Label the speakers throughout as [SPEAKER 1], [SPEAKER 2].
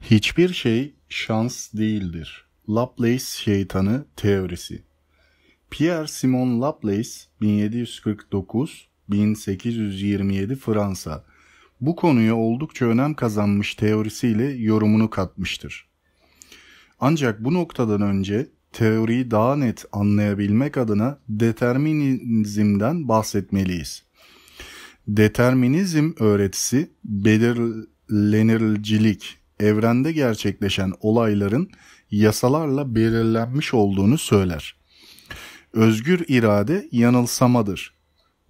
[SPEAKER 1] Hiçbir şey şans değildir. Laplace şeytanı teorisi. Pierre Simon Laplace 1749-1827 Fransa bu konuya oldukça önem kazanmış teorisiyle yorumunu katmıştır. Ancak bu noktadan önce teoriyi daha net anlayabilmek adına determinizmden bahsetmeliyiz. Determinizm öğretisi belirlenircilik evrende gerçekleşen olayların yasalarla belirlenmiş olduğunu söyler. Özgür irade yanılsamadır.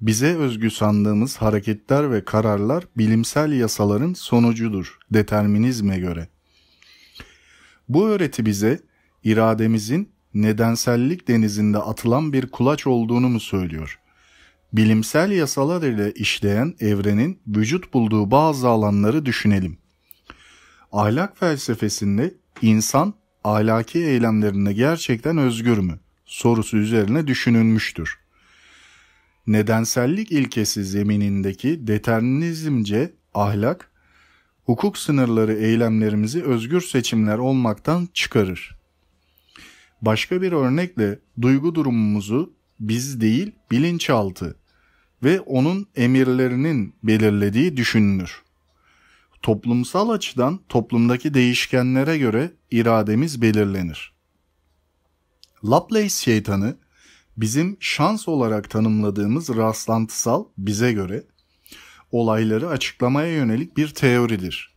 [SPEAKER 1] Bize özgü sandığımız hareketler ve kararlar bilimsel yasaların sonucudur determinizme göre. Bu öğreti bize irademizin nedensellik denizinde atılan bir kulaç olduğunu mu söylüyor? Bilimsel yasalar ile işleyen evrenin vücut bulduğu bazı alanları düşünelim ahlak felsefesinde insan ahlaki eylemlerinde gerçekten özgür mü sorusu üzerine düşünülmüştür. Nedensellik ilkesi zeminindeki determinizmce ahlak, hukuk sınırları eylemlerimizi özgür seçimler olmaktan çıkarır. Başka bir örnekle duygu durumumuzu biz değil bilinçaltı ve onun emirlerinin belirlediği düşünülür toplumsal açıdan toplumdaki değişkenlere göre irademiz belirlenir. Laplace şeytanı bizim şans olarak tanımladığımız rastlantısal bize göre olayları açıklamaya yönelik bir teoridir.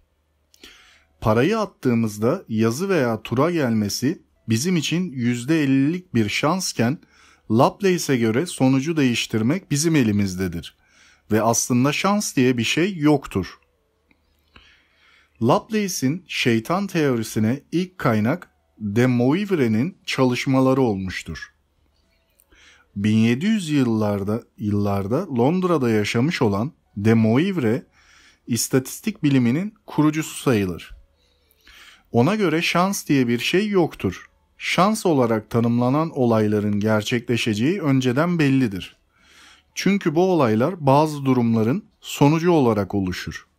[SPEAKER 1] Parayı attığımızda yazı veya tura gelmesi bizim için %50'lik bir şansken Laplace'e göre sonucu değiştirmek bizim elimizdedir ve aslında şans diye bir şey yoktur. Laplace'in şeytan teorisine ilk kaynak de Moivre'nin çalışmaları olmuştur. 1700 yıllarda, yıllarda Londra'da yaşamış olan de Moivre, istatistik biliminin kurucusu sayılır. Ona göre şans diye bir şey yoktur. Şans olarak tanımlanan olayların gerçekleşeceği önceden bellidir. Çünkü bu olaylar bazı durumların sonucu olarak oluşur.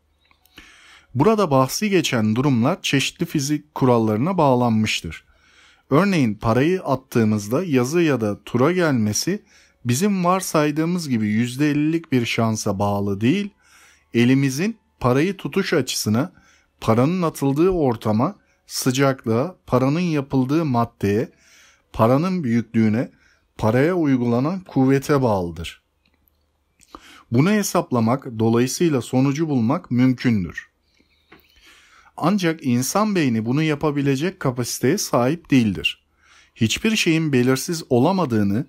[SPEAKER 1] Burada bahsi geçen durumlar çeşitli fizik kurallarına bağlanmıştır. Örneğin parayı attığımızda yazı ya da tura gelmesi bizim varsaydığımız gibi %50'lik bir şansa bağlı değil, elimizin parayı tutuş açısına, paranın atıldığı ortama, sıcaklığa, paranın yapıldığı maddeye, paranın büyüklüğüne, paraya uygulanan kuvvete bağlıdır. Bunu hesaplamak, dolayısıyla sonucu bulmak mümkündür. Ancak insan beyni bunu yapabilecek kapasiteye sahip değildir. Hiçbir şeyin belirsiz olamadığını,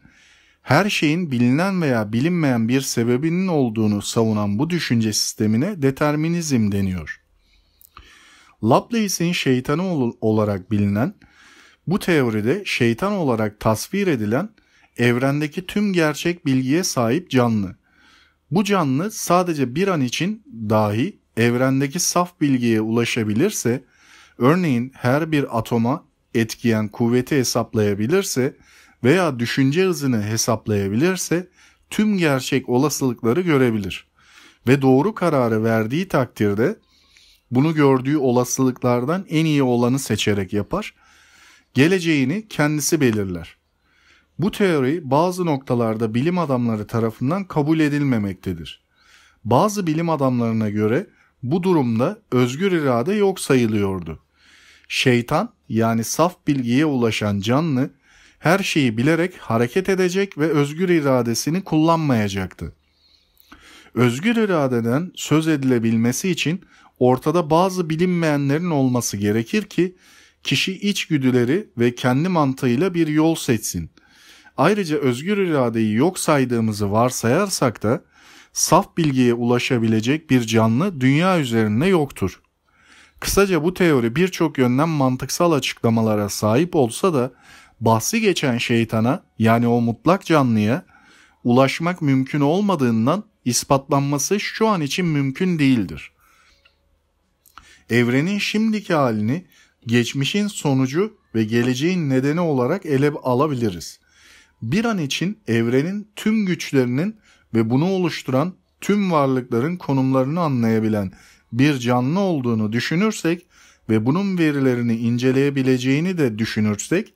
[SPEAKER 1] her şeyin bilinen veya bilinmeyen bir sebebinin olduğunu savunan bu düşünce sistemine determinizm deniyor. Laplace'in şeytanı olarak bilinen, bu teoride şeytan olarak tasvir edilen evrendeki tüm gerçek bilgiye sahip canlı. Bu canlı sadece bir an için dahi evrendeki saf bilgiye ulaşabilirse, örneğin her bir atoma etkiyen kuvveti hesaplayabilirse veya düşünce hızını hesaplayabilirse tüm gerçek olasılıkları görebilir ve doğru kararı verdiği takdirde bunu gördüğü olasılıklardan en iyi olanı seçerek yapar. Geleceğini kendisi belirler. Bu teori bazı noktalarda bilim adamları tarafından kabul edilmemektedir. Bazı bilim adamlarına göre bu durumda özgür irade yok sayılıyordu. Şeytan yani saf bilgiye ulaşan canlı her şeyi bilerek hareket edecek ve özgür iradesini kullanmayacaktı. Özgür iradeden söz edilebilmesi için ortada bazı bilinmeyenlerin olması gerekir ki kişi içgüdüleri ve kendi mantığıyla bir yol seçsin. Ayrıca özgür iradeyi yok saydığımızı varsayarsak da saf bilgiye ulaşabilecek bir canlı dünya üzerinde yoktur. Kısaca bu teori birçok yönden mantıksal açıklamalara sahip olsa da bahsi geçen şeytana yani o mutlak canlıya ulaşmak mümkün olmadığından ispatlanması şu an için mümkün değildir. Evrenin şimdiki halini geçmişin sonucu ve geleceğin nedeni olarak ele alabiliriz. Bir an için evrenin tüm güçlerinin ve bunu oluşturan tüm varlıkların konumlarını anlayabilen bir canlı olduğunu düşünürsek ve bunun verilerini inceleyebileceğini de düşünürsek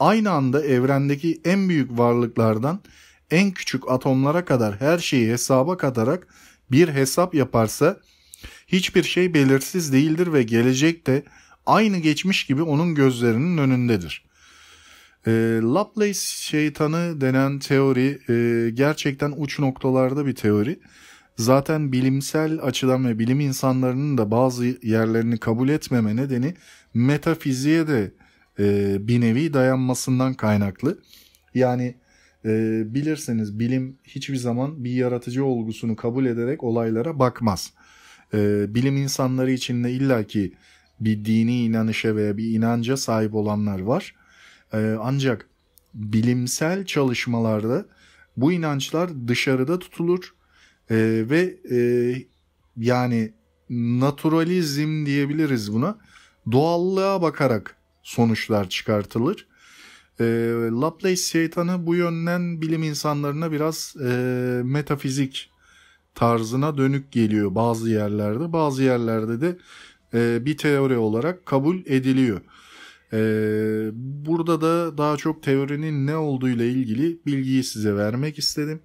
[SPEAKER 1] aynı anda evrendeki en büyük varlıklardan en küçük atomlara kadar her şeyi hesaba katarak bir hesap yaparsa hiçbir şey belirsiz değildir ve gelecek de aynı geçmiş gibi onun gözlerinin önündedir. E, Laplace şeytanı denen teori e, gerçekten uç noktalarda bir teori. Zaten bilimsel açıdan ve bilim insanlarının da bazı yerlerini kabul etmeme nedeni metafiziğe de e, bir nevi dayanmasından kaynaklı. Yani e, bilirseniz bilim hiçbir zaman bir yaratıcı olgusunu kabul ederek olaylara bakmaz. E, bilim insanları içinde illaki bir dini inanışa veya bir inanca sahip olanlar var. Ee, ancak bilimsel çalışmalarda bu inançlar dışarıda tutulur ee, ve e, yani naturalizm diyebiliriz buna. Doğallığa bakarak sonuçlar çıkartılır. E, Laplace şeytanı bu yönden bilim insanlarına biraz e, metafizik tarzına dönük geliyor bazı yerlerde. Bazı yerlerde de e, bir teori olarak kabul ediliyor. Ee, burada da daha çok teorinin ne olduğu ile ilgili bilgiyi size vermek istedim.